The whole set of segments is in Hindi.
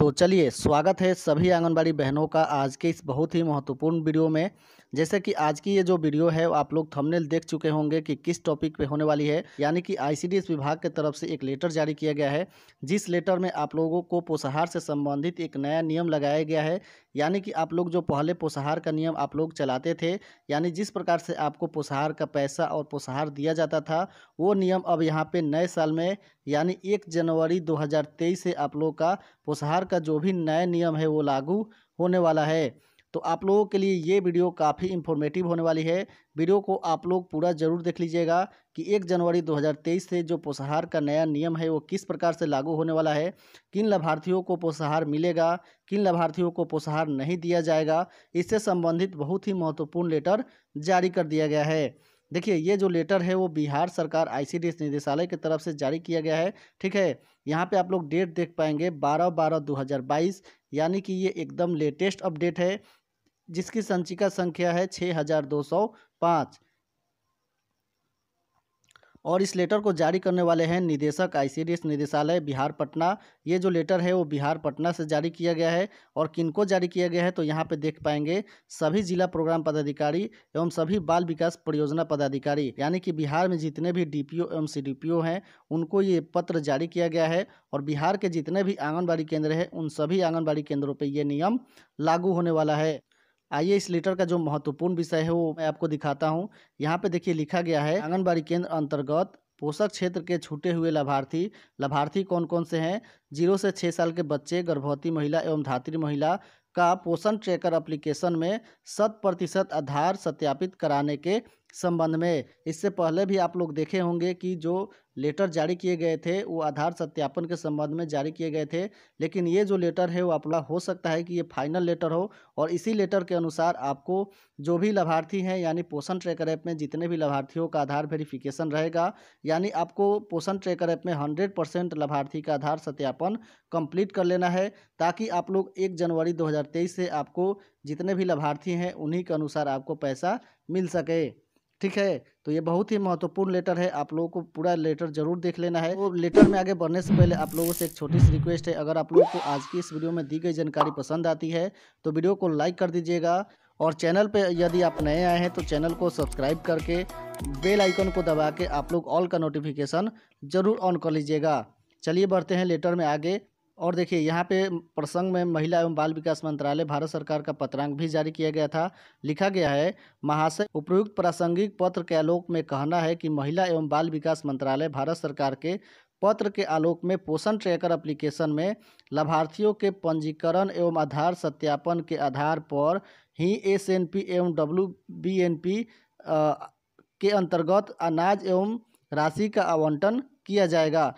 तो चलिए स्वागत है सभी आंगनबाड़ी बहनों का आज के इस बहुत ही महत्वपूर्ण वीडियो में जैसे कि आज की ये जो वीडियो है आप लोग थंबनेल देख चुके होंगे कि किस टॉपिक पे होने वाली है यानी कि आईसीडीएस विभाग के तरफ से एक लेटर जारी किया गया है जिस लेटर में आप लोगों को पोषाहार से संबंधित एक नया नियम लगाया गया है यानी कि आप लोग जो पहले पोषाहार का नियम आप लोग चलाते थे यानी जिस प्रकार से आपको पोषाहार का पैसा और पोषाहार दिया जाता था वो नियम अब यहाँ पे नए साल में यानी एक जनवरी 2023 से आप लोग का पोषाहार का जो भी नया नियम है वो लागू होने वाला है तो आप लोगों के लिए ये वीडियो काफ़ी इन्फॉर्मेटिव होने वाली है वीडियो को आप लोग पूरा जरूर देख लीजिएगा कि एक जनवरी 2023 से जो पोषाहार का नया नियम है वो किस प्रकार से लागू होने वाला है किन लाभार्थियों को पोषाहार मिलेगा किन लाभार्थियों को पोषाहार नहीं दिया जाएगा इससे संबंधित बहुत ही महत्वपूर्ण लेटर जारी कर दिया गया है देखिए ये जो लेटर है वो बिहार सरकार आईसीडीएस निदेशालय की तरफ से जारी किया गया है ठीक है यहाँ पे आप लोग डेट देख पाएंगे बारह बारह दो हज़ार बाईस यानी कि ये एकदम लेटेस्ट अपडेट है जिसकी संचिका संख्या है छः हजार दो सौ पाँच और इस लेटर को जारी करने वाले हैं निदेशक आईसीडीएस निदेशालय बिहार पटना ये जो लेटर है वो बिहार पटना से जारी किया गया है और किनको जारी किया गया है तो यहाँ पे देख पाएंगे सभी जिला प्रोग्राम पदाधिकारी एवं सभी बाल विकास परियोजना पदाधिकारी यानी कि बिहार में जितने भी ओ एवं ओ हैं उनको ये पत्र जारी किया गया है और बिहार के जितने भी आंगनबाड़ी केंद्र हैं उन सभी आंगनबाड़ी केंद्रों पर ये नियम लागू होने वाला है आइए इस लेटर का जो महत्वपूर्ण विषय है वो मैं आपको दिखाता हूँ यहाँ पे देखिए लिखा गया है आंगनबाड़ी केंद्र अंतर्गत पोषक क्षेत्र के छूटे हुए लाभार्थी लाभार्थी कौन कौन से हैं जीरो से छः साल के बच्चे गर्भवती महिला एवं धात्री महिला का पोषण ट्रैकर एप्लीकेशन में शत प्रतिशत आधार सत्यापित कराने के संबंध में इससे पहले भी आप लोग देखे होंगे कि जो लेटर जारी किए गए थे वो आधार सत्यापन के संबंध में जारी किए गए थे लेकिन ये जो लेटर है वो अपना हो सकता है कि ये फाइनल लेटर हो और इसी लेटर के अनुसार आपको जो भी लाभार्थी हैं यानी पोषण ट्रैकर ऐप में जितने भी लाभार्थियों का आधार वेरिफिकेशन रहेगा यानी आपको पोषण ट्रैकर ऐप में हंड्रेड परसेंट लाभार्थी का आधार सत्यापन कम्प्लीट कर लेना है ताकि आप लोग एक जनवरी दो से आपको जितने भी लाभार्थी हैं उन्हीं के अनुसार आपको पैसा मिल सके ठीक है तो ये बहुत ही महत्वपूर्ण लेटर है आप लोगों को पूरा लेटर जरूर देख लेना है तो लेटर में आगे बढ़ने से पहले आप लोगों से एक छोटी सी रिक्वेस्ट है अगर आप लोगों को आज की इस वीडियो में दी गई जानकारी पसंद आती है तो वीडियो को लाइक कर दीजिएगा और चैनल पे यदि आप नए आए हैं तो चैनल को सब्सक्राइब करके बेल आइकन को दबा के आप लोग ऑल का नोटिफिकेशन जरूर ऑन कर लीजिएगा चलिए बढ़ते हैं लेटर में आगे और देखिए यहाँ पे प्रसंग में महिला एवं बाल विकास मंत्रालय भारत सरकार का पत्रांक भी जारी किया गया था लिखा गया है महाशय उपयुक्त प्रासंगिक पत्र के आलोक में कहना है कि महिला एवं बाल विकास मंत्रालय भारत सरकार के पत्र के आलोक में पोषण ट्रैकर एप्लीकेशन में लाभार्थियों के पंजीकरण एवं आधार सत्यापन के आधार पर ही एस एन पी एवं डब्ल्यू बी एन पी के अंतर्गत अनाज एवं राशि का आवंटन किया जाएगा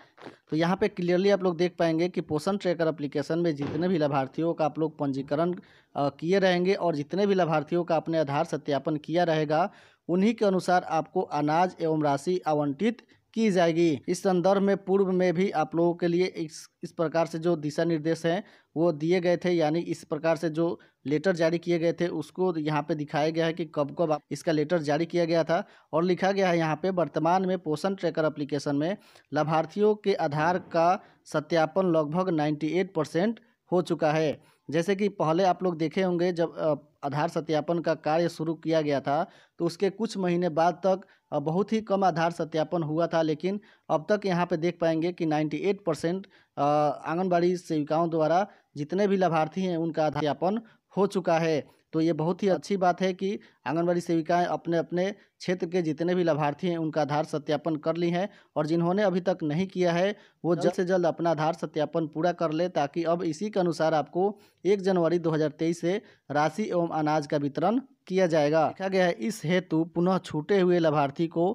तो यहाँ पे क्लियरली आप लोग देख पाएंगे कि पोषण ट्रैकर एप्लीकेशन में जितने भी लाभार्थियों का आप लोग पंजीकरण किए रहेंगे और जितने भी लाभार्थियों का अपने आधार सत्यापन किया रहेगा उन्हीं के अनुसार आपको अनाज एवं राशि आवंटित की जाएगी इस संदर्भ में पूर्व में भी आप लोगों के लिए इस इस प्रकार से जो दिशा निर्देश हैं वो दिए गए थे यानी इस प्रकार से जो लेटर जारी किए गए थे उसको यहाँ पे दिखाया गया है कि कब कब इसका लेटर जारी किया गया था और लिखा गया है यहाँ पे वर्तमान में पोषण ट्रैकर एप्लीकेशन में लाभार्थियों के आधार का सत्यापन लगभग नाइन्टी परसेंट हो चुका है जैसे कि पहले आप लोग देखे होंगे जब आधार सत्यापन का कार्य शुरू किया गया था तो उसके कुछ महीने बाद तक बहुत ही कम आधार सत्यापन हुआ था लेकिन अब तक यहाँ पे देख पाएंगे कि 98 परसेंट आंगनबाड़ी सेविकाओं द्वारा जितने भी लाभार्थी हैं उनका आधार सत्यापन हो चुका है तो ये बहुत ही अच्छा। अच्छी बात है कि आंगनबाड़ी सेविकाएं अपने अपने क्षेत्र के जितने भी लाभार्थी हैं उनका आधार सत्यापन कर ली हैं और जिन्होंने अभी तक नहीं किया है वो जल्द हाँ। से जल्द अपना आधार सत्यापन पूरा कर ले ताकि अब इसी के अनुसार आपको 1 जनवरी 2023 से राशि एवं अनाज का वितरण किया जाएगा देखा गया है इस हेतु पुनः छूटे हुए लाभार्थी को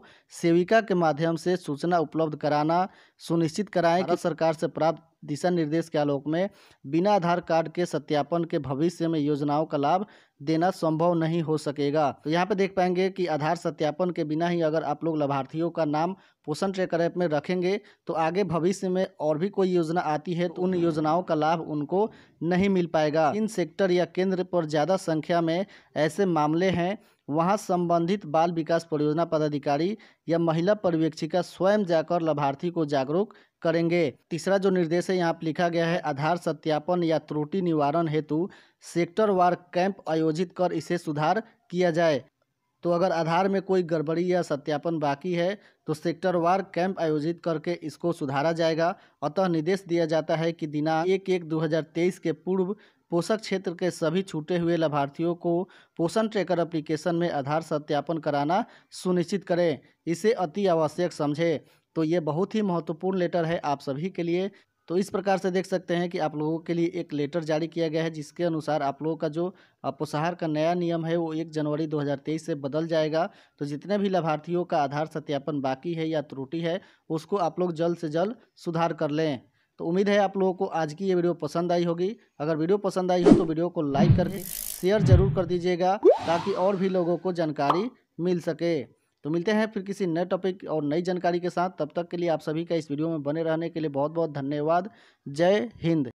सेविका के माध्यम से सूचना उपलब्ध कराना सुनिश्चित कराएं कि सरकार से प्राप्त दिशा निर्देश के आलोक में बिना आधार कार्ड के सत्यापन के भविष्य में योजनाओं का लाभ देना संभव नहीं हो सकेगा तो यहाँ पे देख पाएंगे कि आधार सत्यापन के बिना ही अगर आप लोग लाभार्थियों का नाम पोषण ट्रेकर ऐप में रखेंगे तो आगे भविष्य में और भी कोई योजना आती है तो उन योजनाओं का लाभ उनको नहीं मिल पाएगा इन सेक्टर या केंद्र पर ज़्यादा संख्या में ऐसे मामले हैं वहां संबंधित बाल विकास परियोजना पदाधिकारी या महिला पर्यवेक्षिका स्वयं जाकर लाभार्थी को जागरूक करेंगे तीसरा जो निर्देश है यहाँ पर लिखा गया है आधार सत्यापन या त्रुटि निवारण हेतु सेक्टर वार कैंप आयोजित कर इसे सुधार किया जाए तो अगर आधार में कोई गड़बड़ी या सत्यापन बाकी है तो सेक्टर वार कैंप आयोजित करके इसको सुधारा जाएगा अतः निर्देश दिया जाता है कि दिनांक एक एक 2023 के पूर्व पोषक क्षेत्र के सभी छूटे हुए लाभार्थियों को पोषण ट्रैकर एप्लीकेशन में आधार सत्यापन कराना सुनिश्चित करें इसे अति आवश्यक समझें तो ये बहुत ही महत्वपूर्ण लेटर है आप सभी के लिए तो इस प्रकार से देख सकते हैं कि आप लोगों के लिए एक लेटर जारी किया गया है जिसके अनुसार आप लोगों का जो पोषाहार का नया नियम है वो एक जनवरी 2023 से बदल जाएगा तो जितने भी लाभार्थियों का आधार सत्यापन बाकी है या त्रुटि है उसको आप लोग जल्द से जल्द सुधार कर लें तो उम्मीद है आप लोगों को आज की ये वीडियो पसंद आई होगी अगर वीडियो पसंद आई हो तो वीडियो को लाइक करके शेयर जरूर कर दीजिएगा ताकि और भी लोगों को जानकारी मिल सके तो मिलते हैं फिर किसी नए टॉपिक और नई जानकारी के साथ तब तक के लिए आप सभी का इस वीडियो में बने रहने के लिए बहुत बहुत धन्यवाद जय हिंद